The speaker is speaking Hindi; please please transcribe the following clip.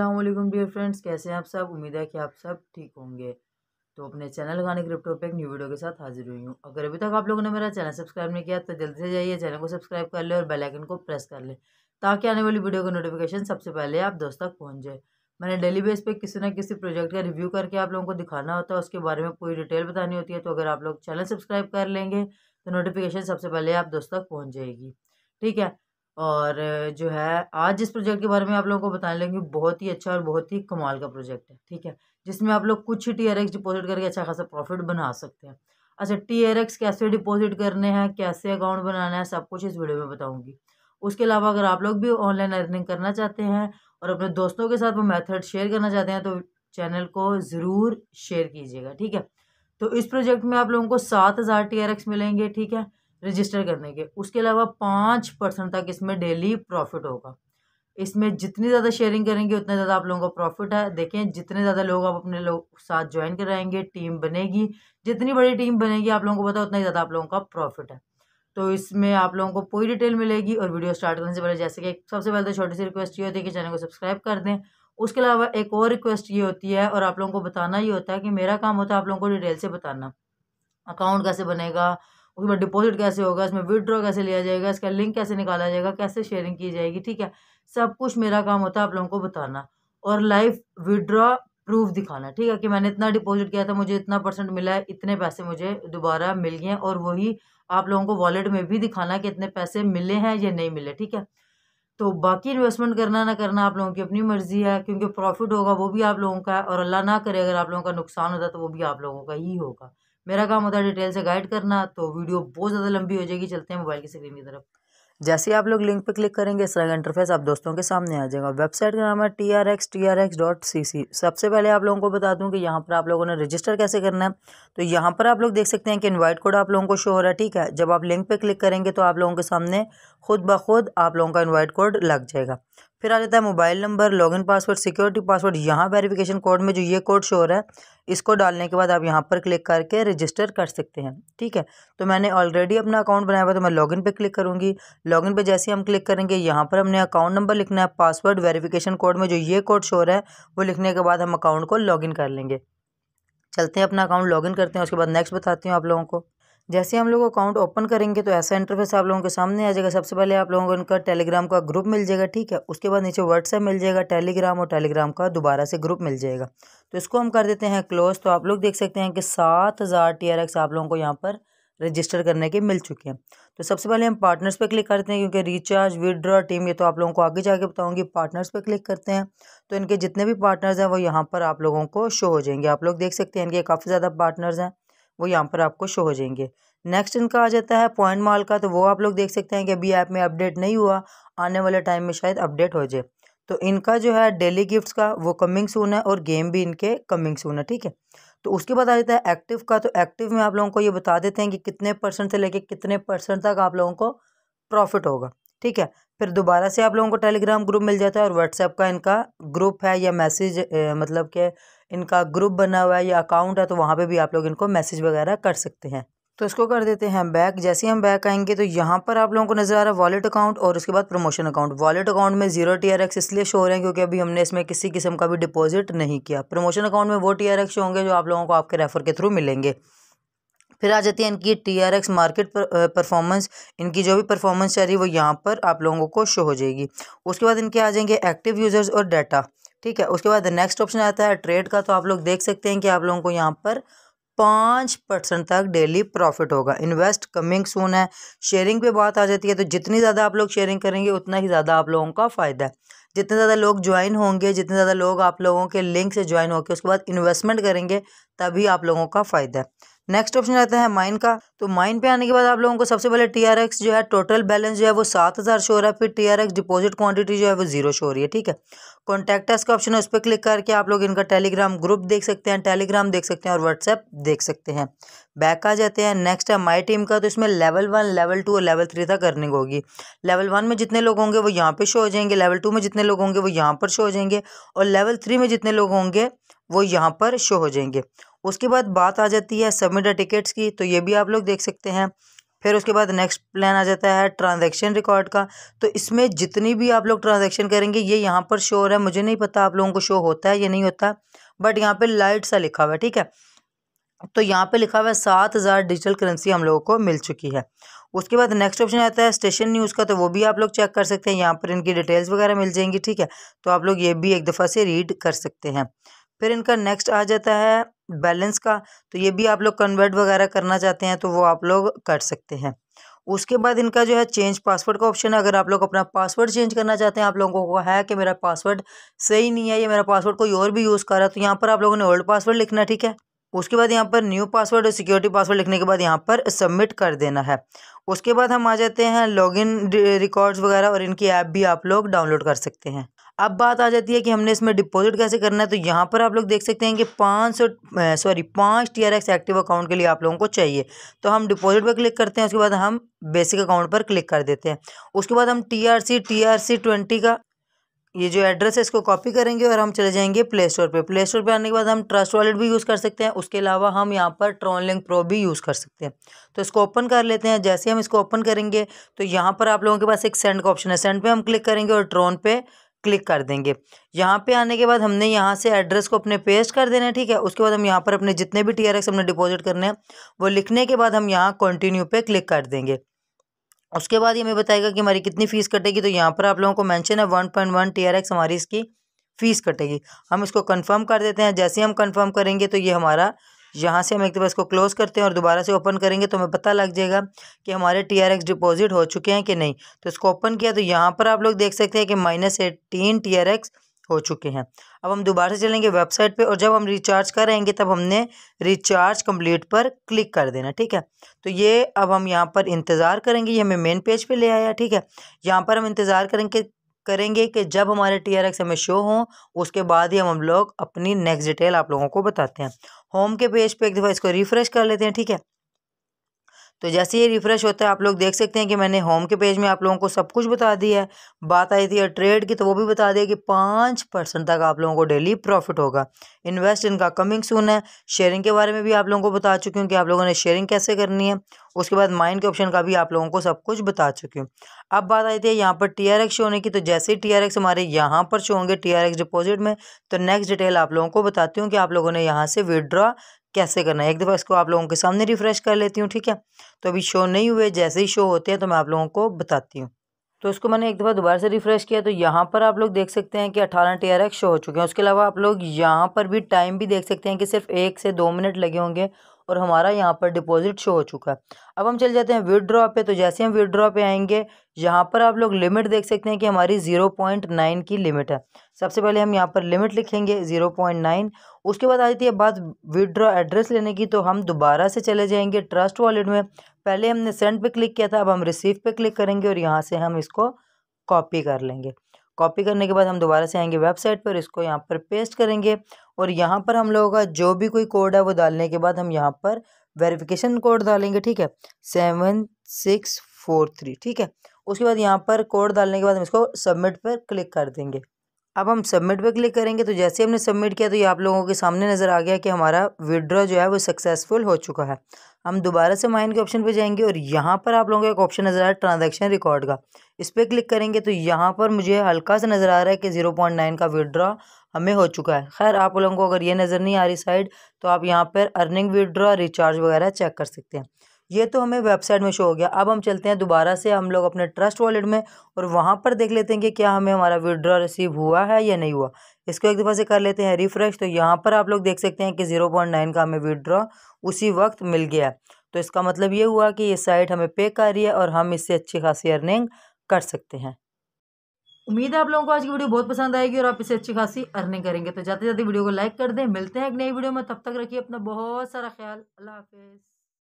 असलम डियर फ्रेंड्स कैसे हैं आप सब उम्मीद है कि आप सब ठीक होंगे तो अपने चैनल गाने क्रिप्टो पे एक न्यू वीडियो के साथ हाजिर हुई हूँ अगर अभी तक आप लोगों ने मेरा चैनल सब्सक्राइब नहीं किया तो जल्दी से जाइए चैनल को सब्सक्राइब कर ले और बेल आइकन को प्रेस कर लें ताकि आने वाली वीडियो का नोटिफिकेशन सबसे पहले आप दोस्त तक पहुँच जाए मैंने डेली बेस पर किसी ना किसी प्रोजेक्ट का रिव्यू करके आप लोगों को दिखाना होता है उसके बारे में पूरी डिटेल बतानी होती है तो अगर आप लोग चैनल सब्सक्राइब कर लेंगे तो नोटिफिकेशन सबसे पहले आप दोस्त तक पहुँच जाएगी ठीक है और जो है आज जिस प्रोजेक्ट के बारे में आप लोगों को बताने लगे बहुत ही अच्छा और बहुत ही कमाल का प्रोजेक्ट है ठीक है जिसमें आप लोग कुछ ही टी आर एक्स डिपॉजिट करके अच्छा खासा प्रॉफिट बना सकते हैं अच्छा टी आर एक्स कैसे डिपॉजिट करने हैं कैसे अकाउंट बनाना है सब कुछ इस वीडियो में बताऊंगी उसके अलावा अगर आप लोग भी ऑनलाइन अर्निंग करना चाहते हैं और अपने दोस्तों के साथ वो मेथड शेयर करना चाहते हैं तो चैनल को ज़रूर शेयर कीजिएगा ठीक है तो इस प्रोजेक्ट में आप लोगों को सात हज़ार टी आर एक्स मिलेंगे ठीक है रजिस्टर करने के उसके अलावा पाँच परसेंट तक इसमें डेली प्रॉफिट होगा इसमें जितनी ज़्यादा शेयरिंग करेंगे उतना ज़्यादा आप लोगों का प्रॉफिट है देखें जितने ज़्यादा लोग आप अपने लोग साथ ज्वाइन कराएंगे टीम बनेगी जितनी बड़ी टीम बनेगी आप लोगों को पता उतना ही ज़्यादा आप लोगों का प्रॉफिट है तो इसमें आप लोगों को पूरी डिटेल मिलेगी और वीडियो स्टार्ट करने से पहले जैसे कि सबसे पहले तो छोटी सी रिक्वेस्ट ये होती है कि चैनल को सब्सक्राइब कर दें उसके अलावा एक और रिक्वेस्ट ये होती है और आप लोगों को बताना ही होता है कि मेरा काम होता है आप लोगों को डिटेल से बताना अकाउंट कैसे बनेगा उसके बाद डिपॉजिट कैसे होगा इसमें विदड्रॉ कैसे लिया जाएगा इसका लिंक कैसे निकाला जाएगा कैसे शेयरिंग की जाएगी ठीक है सब कुछ मेरा काम होता है आप लोगों को बताना और लाइव विदड्रॉ प्रूफ दिखाना ठीक है कि मैंने इतना डिपॉजिट किया था मुझे इतना परसेंट मिला है इतने पैसे मुझे दोबारा मिल गए और वही आप लोगों को वॉलेट में भी दिखाना कि इतने पैसे मिले हैं या नहीं मिले ठीक है तो बाकी इन्वेस्टमेंट करना ना करना आप लोगों की अपनी मर्ज़ी है क्योंकि प्रॉफिट होगा वो भी आप लोगों का है और अल्लाह ना करे अगर आप लोगों का नुकसान होता तो वो भी आप लोगों का ही होगा मेरा काम होता है डिटेल से गाइड करना तो वीडियो बहुत ज़्यादा लंबी हो जाएगी चलते हैं मोबाइल की स्क्रीन की तरफ जैसे ही आप लोग लिंक पर क्लिक करेंगे इस तरह का इंटरफेस आप दोस्तों के सामने आ जाएगा वेबसाइट का नाम है T R X T R X dot C C सबसे पहले आप लोगों को बता दूं कि यहाँ पर आप लोगों ने रजिस्टर कैसे करना है तो यहाँ पर आप लोग देख सकते हैं कि इनवाइट कोड आप लोगों को शो हो रहा है ठीक है जब आप लिंक पर क्लिक करेंगे तो आप लोगों के सामने खुद ब खुद आप लोगों का इन्वाइट कोड लग जाएगा फिर आ जाता है mobile number login password security password यहाँ वेरिफिकेशन कोड में जो ये कोड शो हो रहा है इसको डालने के बाद आप यहाँ पर क्लिक करके रजिस्टर कर सकते हैं ठीक है तो मैंने ऑलरेडी अपना अकाउंट बनाया हुआ तो मैं लॉगिन पे क्लिक करूँगी लॉगिन पे जैसे ही हम क्लिक करेंगे यहाँ पर हमने अकाउंट नंबर लिखना है पासवर्ड वेरिफिकेशन कोड में जो ये कोड शो रहा है वो लिखने के बाद हम अकाउंट को लॉगिन कर लेंगे चलते हैं अपना अकाउंट लॉगिन करते हैं उसके बाद नेक्स्ट बताती हूँ आप लोगों को जैसे हम लोग अकाउंट ओपन करेंगे तो ऐसा इंटरफेस आप लोगों के सामने आ जाएगा सबसे पहले आप लोगों को इनका टेलीग्राम का ग्रुप मिल जाएगा ठीक है उसके बाद नीचे व्हाट्सएप मिल जाएगा टेलीग्राम और टेलीग्राम का दोबारा से ग्रुप मिल जाएगा तो इसको हम कर देते हैं क्लोज तो आप लोग देख सकते हैं कि सात हज़ार टी आप लोगों को यहाँ पर रजिस्टर करने के मिल चुके हैं तो सबसे पहले हम पार्टनर्स पे क्लिक करते हैं क्योंकि रिचार्ज विदड्रॉ टीम ये तो आप लोगों को आगे जाके बताऊंगी पार्टनर्स पे क्लिक करते हैं तो इनके जितने भी पार्टनर्स हैं वो यहाँ पर आप लोगों को शो हो जाएंगे आप लोग देख सकते हैं इनके काफ़ी ज़्यादा पार्टनर्स हैं वो यहाँ पर आपको शो हो जाएंगे नेक्स्ट इनका आ जाता है पॉइंट माल का तो वो आप लोग देख सकते हैं कि अभी ऐप में अपडेट नहीं हुआ आने वाले टाइम में शायद अपडेट हो जाए तो इनका जो है डेली गिफ्ट्स का वो कमिंग सून है और गेम भी इनके कमिंग सून है ठीक है तो उसके बाद आ जाता है एक्टिव का तो एक्टिव में आप लोगों को ये बता देते हैं कि कितने परसेंट से लेके कितने परसेंट तक आप लोगों को प्रॉफिट होगा ठीक है फिर दोबारा से आप लोगों को टेलीग्राम ग्रुप मिल जाता है और व्हाट्सएप का इनका ग्रुप है या मैसेज मतलब के इनका ग्रुप बना हुआ है या अकाउंट है तो वहाँ पे भी आप लोग इनको मैसेज वगैरह कर सकते हैं तो इसको कर देते हैं बैक जैसे ही हम बैक आएंगे तो यहाँ पर आप लोगों को नज़र आ रहा है वॉलेट अकाउंट और उसके बाद प्रमोशन अकाउंट वॉलेट अकाउंट में जीरो टी इसलिए शो हो रहे हैं क्योंकि अभी हमने इसमें किसी किस्म का भी डिपॉजिट नहीं किया प्रमोशन अकाउंट में वो टी होंगे जो आप लोगों को आपके रेफर के थ्रू मिलेंगे फिर आ जाती है इनकी T R X market performance इनकी जो भी परफॉर्मेंस चल रही है वो यहाँ पर आप लोगों को शो हो जाएगी उसके बाद इनके आ जाएंगे एक्टिव यूज़र्स और डाटा ठीक है उसके बाद नेक्स्ट ऑप्शन आता है ट्रेड का तो आप लोग देख सकते हैं कि आप लोगों को यहाँ पर पाँच परसेंट तक डेली प्रॉफिट होगा इन्वेस्ट कमिंग सून है शेयरिंग पे बात आ जाती है तो जितनी ज़्यादा आप लोग शेयरिंग करेंगे उतना ही ज़्यादा आप लोगों का फ़ायदा है जितने ज़्यादा लोग ज्वाइन होंगे जितने ज़्यादा लोग आप लोगों के लिंक से ज्वाइन होकर उसके बाद इन्वेस्टमेंट करेंगे तभी आप लोगों का फ़ायदा है नेक्स्ट ऑप्शन रहता है माइन का तो माइन पे आने के बाद आप लोगों को सबसे पहले टी जो है टोटल बैलेंस जो है वो सात हज़ार शो रहा है फिर टी डिपॉजिट क्वांटिटी जो है वो जीरो शो हो रही है ठीक है कॉन्टैक्टस का ऑप्शन है उस पर क्लिक करके आप लोग इनका टेलीग्राम ग्रुप देख सकते हैं टेलीग्राम देख सकते हैं और व्हाट्सएप देख सकते हैं बैक आ जाते हैं नेक्स्ट है माई टीम का तो इसमें लेवल वन लेवल टू और लेवल थ्री तक अर्निंग होगी लेवल वन में जितने लोग होंगे वो यहाँ पे शो हो जाएंगे लेवल टू में जितने लोग होंगे वो यहाँ पर शो हो जाएंगे और लेवल थ्री में जितने लोग होंगे वो यहाँ पर शो हो जाएंगे उसके बाद बात आ जाती है सबमिट टिकट्स की तो ये भी आप लोग देख सकते हैं फिर उसके बाद नेक्स्ट प्लान आ जाता है ट्रांजैक्शन रिकॉर्ड का तो इसमें जितनी भी आप लोग ट्रांजैक्शन करेंगे ये यहाँ पर शो हो रहा है मुझे नहीं पता आप लोगों को शो होता है या नहीं होता बट यहाँ पे लाइट सा लिखा हुआ है ठीक है तो यहाँ पे लिखा हुआ है सात हज़ार डिजिटल करेंसी हम लोगों को मिल चुकी है उसके बाद नेक्स्ट ऑप्शन आता है स्टेशन न्यूज़ का तो वो भी आप लोग चेक कर सकते हैं यहाँ पर इनकी डिटेल्स वगैरह मिल जाएंगी ठीक है तो आप लोग ये भी एक दफ़ा से रीड कर सकते हैं फिर इनका नेक्स्ट आ जाता है बैलेंस का तो ये भी आप लोग कन्वर्ट वगैरह करना चाहते हैं तो वो आप लोग कर सकते हैं उसके बाद इनका जो है चेंज पासवर्ड का ऑप्शन है अगर आप लोग अपना पासवर्ड चेंज करना चाहते हैं आप लोगों को है कि मेरा पासवर्ड सही नहीं है या मेरा पासवर्ड कोई और भी यूज़ कर रहा है तो यहाँ पर आप लोगों ने ओल्ड पासवर्ड लिखना है ठीक है उसके बाद यहाँ पर न्यू पासवर्ड और सिक्योरिटी पासवर्ड लिखने के बाद यहाँ पर सबमिट कर देना है उसके बाद हम आ जाते हैं लॉगिन रिकॉर्ड्स वगैरह और इनकी ऐप भी आप लोग डाउनलोड कर सकते हैं अब बात आ जाती है कि हमने इसमें डिपॉजिट कैसे करना है तो यहाँ पर आप लोग देख सकते हैं कि पाँच सौ सॉरी पाँच T R X active account के लिए आप लोगों को चाहिए तो हम डिपॉजिट पर क्लिक करते हैं उसके बाद हम बेसिक अकाउंट पर क्लिक कर देते हैं उसके बाद हम T R C T R C twenty का ये जो एड्रेस है इसको कॉपी करेंगे और हम चले जाएंगे प्ले स्टोर पर प्ले स्टोर पर आने के बाद हम ट्रस्ट वॉलेट भी यूज़ कर सकते हैं उसके अलावा हम यहाँ पर ट्रॉनलिंग प्रो भी यूज़ कर सकते हैं तो इसको ओपन कर लेते हैं जैसे हम इसको ओपन करेंगे तो यहाँ पर आप लोगों के पास एक सेंड का ऑप्शन है सेंड पे हम क्लिक करेंगे और ट्रॉन पे क्लिक कर देंगे यहाँ पे आने के बाद हमने यहाँ से एड्रेस को अपने पेस्ट कर देना है ठीक है उसके बाद हम यहाँ पर अपने जितने भी टीआरएक्स हमने डिपॉजिट करने हैं वो लिखने के बाद हम यहाँ कंटिन्यू पे क्लिक कर देंगे उसके बाद ये हमें बताएगा कि हमारी कितनी फ़ीस कटेगी तो यहाँ पर आप लोगों को मैंशन है one point one T R X हमारी इसकी फ़ीस कटेगी हम इसको कन्फर्म कर देते हैं जैसे हम कन्फर्म करेंगे तो ये हमारा यहाँ से हम एक दफ़ा इसको क्लोज़ करते हैं और दोबारा से ओपन करेंगे तो हमें पता लग जाएगा कि हमारे टी आर एक्स डिपॉजिट हो चुके हैं कि नहीं तो इसको ओपन किया तो यहाँ पर आप लोग देख सकते हैं कि minus eighteen T R X हो चुके हैं अब हम दोबारा से चलेंगे वेबसाइट पे और जब हम रिचार्ज कराएंगे तब हमने रिचार्ज कंप्लीट पर क्लिक कर देना ठीक है तो ये अब हम यहाँ पर इंतज़ार करेंगे ये हमें मेन पेज पे ले आया ठीक है यहाँ पर हम इंतज़ार करेंगे करेंगे कि जब हमारे टी आर एक्स हमें शो हों उसके बाद ही हम लोग अपनी नेक्स्ट डिटेल आप लोगों को बताते हैं होम के पेज पे एक दफ़ा इसको रिफ़्रेश कर लेते हैं ठीक है तो जैसे ये रिफ़्रेश होता है आप लोग देख सकते हैं कि मैंने होम के पेज में आप लोगों को सब कुछ बता दिया है बात आई थी ट्रेड की तो वो भी बता दिया कि पाँच परसेंट तक आप लोगों को डेली प्रॉफिट होगा इन्वेस्ट इनका कमिंग सून है शेयरिंग के बारे में भी आप लोगों को बता चुकी हूँ कि आप लोगों ने शेयरिंग कैसे करनी है उसके बाद माइंड के ऑप्शन का भी आप लोगों को सब कुछ बता चुकी हूँ अब बात आई थी यहाँ पर टी आर एक्स होने की तो जैसे ही टी आर एक्स हमारे यहाँ पर शो होंगे टी आर एक्स डिपॉजिट में तो नेक्स्ट डिटेल आप लोगों को बताती हूँ कि आप लोगों ने यहाँ से विदड्रॉ कैसे करना है एक दफ़ा इसको आप लोगों के सामने रिफ़्रेश कर लेती हूँ ठीक है तो अभी शो नहीं हुए जैसे ही शो होते हैं तो मैं आप लोगों को बताती हूँ तो इसको मैंने एक दफ़ा दोबारा से रिफ़्रेश किया तो यहाँ पर आप लोग देख सकते हैं कि अठारह टी आर एक्स शो हो चुके हैं उसके अलावा आप लोग यहाँ पर भी टाइम भी देख सकते हैं कि सिर्फ एक से दो मिनट लगे होंगे और हमारा यहाँ पर डिपॉजिट शो हो चुका है अब हम चले जाते हैं विदड्रॉ पे तो जैसे हम विदड्रॉ पे आएंगे यहाँ पर आप लोग लिमिट देख सकते हैं कि हमारी ज़ीरो पॉइंट नाइन की लिमिट है सबसे पहले हम यहाँ पर लिमिट लिखेंगे ज़ीरो पॉइंट नाइन उसके बाद आ जाती है बात विदड्रॉ एड्रेस लेने की तो हम दोबारा से चले जाएंगे ट्रस्ट वॉलेट में पहले हमने सेंड पर क्लिक किया था अब हम रिसीव पे क्लिक करेंगे और यहाँ से हम इसको कॉपी कर लेंगे कॉपी करने के बाद हम दोबारा से आएंगे वेबसाइट पर इसको यहाँ पर पेस्ट करेंगे और यहाँ पर हम लोगों का जो भी कोई कोड है वो डालने के बाद हम यहाँ पर वेरिफिकेशन कोड डालेंगे ठीक है सेवन सिक्स फोर थ्री ठीक है उसके बाद यहाँ पर कोड डालने के बाद हम इसको सबमिट पर क्लिक कर देंगे अब हम सबमिट पर क्लिक करेंगे तो जैसे हमने सबमिट किया तो ये आप लोगों के सामने नज़र आ गया कि हमारा विड्रॉ जो है वो सक्सेसफुल हो चुका है हम दोबारा से माइन के ऑप्शन पे जाएंगे और यहाँ पर आप लोगों को एक ऑप्शन नज़र आ रहा है ट्रांजेक्शन रिकॉर्ड का इस पर क्लिक करेंगे तो यहाँ पर मुझे हल्का सा नज़र आ रहा है कि जीरो पॉइंट नाइन का विड्रॉ हमें हो चुका है खैर आप लोगों को अगर ये नज़र नहीं आ रही साइड तो आप यहाँ पर अर्निंग विड्रॉ रिचार्ज वगैरह चेक कर सकते हैं ये तो हमें वेबसाइट में शो हो गया अब हम चलते हैं दोबारा से हम लोग अपने ट्रस्ट वॉलेट में और वहाँ पर देख लेते हैं कि क्या हमें हमारा विड्रॉ रिसीव हुआ है या नहीं हुआ इसको एक दफ़ा से कर लेते हैं रिफ़्रेश तो यहाँ पर आप लोग देख सकते हैं कि ज़ीरो पॉइंट नाइन का हमें विड्रॉ उसी वक्त मिल गया तो इसका मतलब ये हुआ कि ये साइट हमें पे कर रही है और हम इससे अच्छी खासी अर्निंग कर सकते हैं उम्मीद है आप लोगों को आज की वीडियो बहुत पसंद आएगी और आप इसे अच्छी खासी अर्निंग करेंगे तो जाते जाते वीडियो को लाइक कर दें मिलते हैं एक नई वीडियो में तब तक रखिए अपना बहुत सारा ख्याल अल्लाह हाफिज़